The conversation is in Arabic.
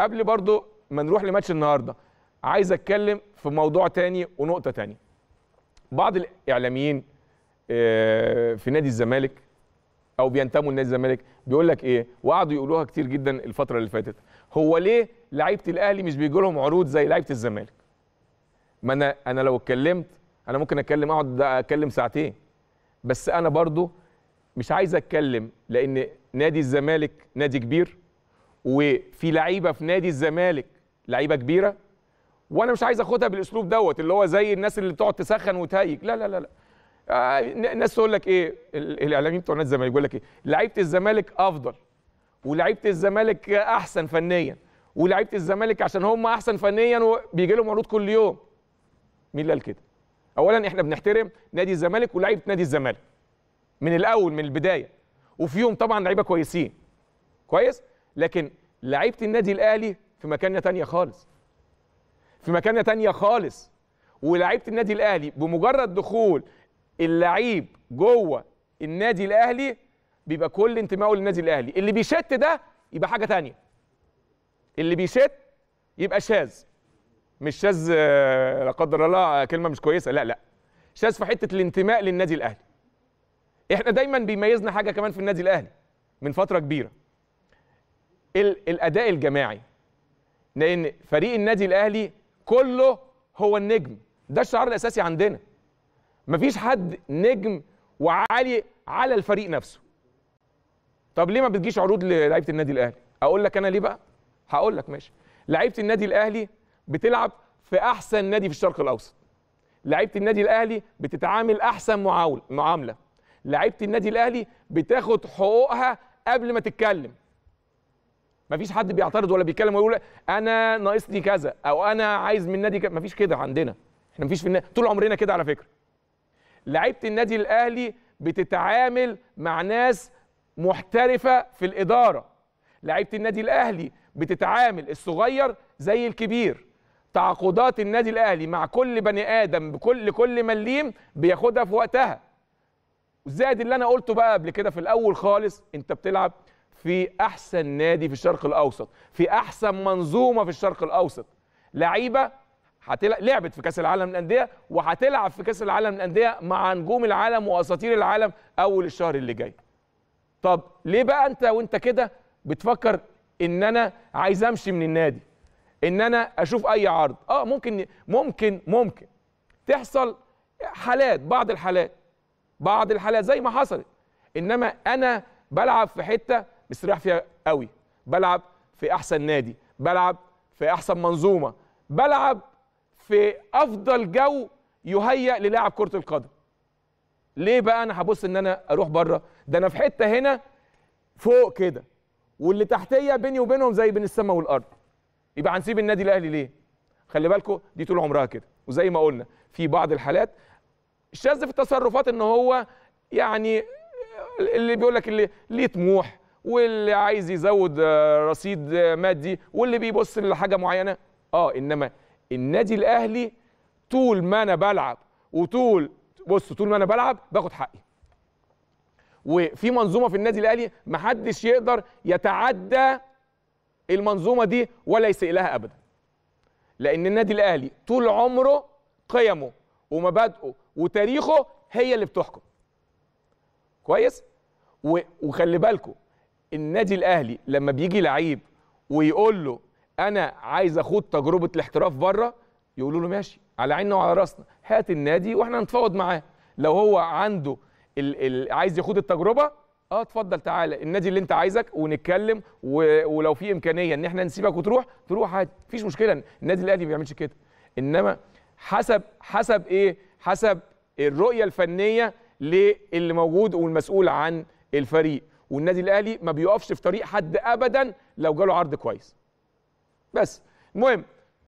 قبل برضو ما نروح لماتش النهارده عايز اتكلم في موضوع تاني ونقطه تانية بعض الاعلاميين آه، في نادي الزمالك او بينتموا لنادي الزمالك بيقول لك ايه وقعدوا يقولوها كتير جدا الفتره اللي فاتت هو ليه لعيبه الاهلي مش بيجي لهم عروض زي لعيبه الزمالك ما انا انا لو اتكلمت انا ممكن اتكلم اقعد اتكلم ساعتين بس انا برضو مش عايز اتكلم لان نادي الزمالك نادي كبير وفي لعيبه في نادي الزمالك لعيبه كبيره وانا مش عايز اخدها بالاسلوب دوت اللي هو زي الناس اللي بتقعد تسخن وتهيج لا لا لا لا آه الناس تقول لك ايه الاعلاميين بتوع نادي الزمالك يقول لك ايه لعيبه الزمالك افضل ولعيبه الزمالك احسن فنيا ولعيبه الزمالك عشان هم احسن فنيا بيجي لهم عروض كل يوم مين اللي قال كده اولا احنا بنحترم نادي الزمالك ولعيبه نادي الزمالك من الاول من البدايه وفيهم طبعا لعيبه كويسين كويس لكن لعيبه النادي الاهلي في مكانه تانية خالص في مكانه تانية خالص ولعيبه النادي الاهلي بمجرد دخول اللعيب جوه النادي الاهلي بيبقى كل انتمائه للنادي الاهلي اللي بيشت ده يبقى حاجه تانية اللي بيشت يبقى شاذ مش شاذ آه، لا قدر الله آه، كلمه مش كويسه لا لا شاذ في حته الانتماء للنادي الاهلي احنا دايما بيميزنا حاجه كمان في النادي الاهلي من فتره كبيره الاداء الجماعي لان فريق النادي الاهلي كله هو النجم ده الشعار الاساسي عندنا مفيش حد نجم وعالي على الفريق نفسه طب ليه ما بتجيش عروض للعيبه النادي الاهلي اقول لك انا ليه بقى هقول لك ماشي لعيبه النادي الاهلي بتلعب في احسن نادي في الشرق الاوسط لعيبه النادي الاهلي بتتعامل احسن معامله لعيبه النادي الاهلي بتاخد حقوقها قبل ما تتكلم مفيش حد بيعترض ولا بيتكلم ويقول انا ناقصني كذا او انا عايز من نادي كذا مفيش كده عندنا احنا مفيش في النادي طول عمرنا كده على فكره لعيبه النادي الاهلي بتتعامل مع ناس محترفه في الاداره لعيبه النادي الاهلي بتتعامل الصغير زي الكبير تعاقدات النادي الاهلي مع كل بني ادم بكل كل مليم بياخدها في وقتها زائد اللي انا قلته بقى قبل كده في الاول خالص انت بتلعب في احسن نادي في الشرق الاوسط في احسن منظومه في الشرق الاوسط لعيبه هتلعب لعبت في كاس العالم للانديه وهتلعب في كاس العالم للانديه مع نجوم العالم واساطير العالم اول الشهر اللي جاي طب ليه بقى انت وانت كده بتفكر ان انا عايز امشي من النادي ان انا اشوف اي عرض اه ممكن ممكن ممكن تحصل حالات بعض الحالات بعض الحالات زي ما حصلت انما انا بلعب في حته مستريح فيها قوي بلعب في احسن نادي بلعب في احسن منظومه بلعب في افضل جو يهيأ للاعب كره القدم ليه بقى انا هبص ان انا اروح بره ده انا في حته هنا فوق كده واللي تحتيه بيني وبينهم زي بين السماء والارض يبقى هنسيب النادي الاهلي ليه خلي بالكم دي طول عمرها كده وزي ما قلنا في بعض الحالات الشاذ في التصرفات ان هو يعني اللي بيقول لك اللي ليه طموح واللي عايز يزود آه، رصيد آه، مادي واللي بيبص لحاجه معينه اه انما النادي الاهلي طول ما انا بلعب وطول بص طول ما انا بلعب باخد حقي وفي منظومه في النادي الاهلي محدش يقدر يتعدى المنظومه دي ولا يسيء لها ابدا لان النادي الاهلي طول عمره قيمه ومبادئه وتاريخه هي اللي بتحكم كويس وخلي بالكم النادي الاهلي لما بيجي لعيب ويقول له انا عايز اخوض تجربه الاحتراف بره يقولوا له ماشي على عيننا وعلى راسنا هات النادي واحنا هنتفاوض معاه لو هو عنده الـ الـ عايز يخوض التجربه اه اتفضل تعالى النادي اللي انت عايزك ونتكلم ولو في امكانيه ان احنا نسيبك وتروح تروح عادي مفيش مشكله النادي الاهلي ما بيعملش كده انما حسب حسب ايه حسب الرؤيه الفنيه للي موجود والمسؤول عن الفريق والنادي الاهلي ما بيقفش في طريق حد ابدا لو جاله عرض كويس بس المهم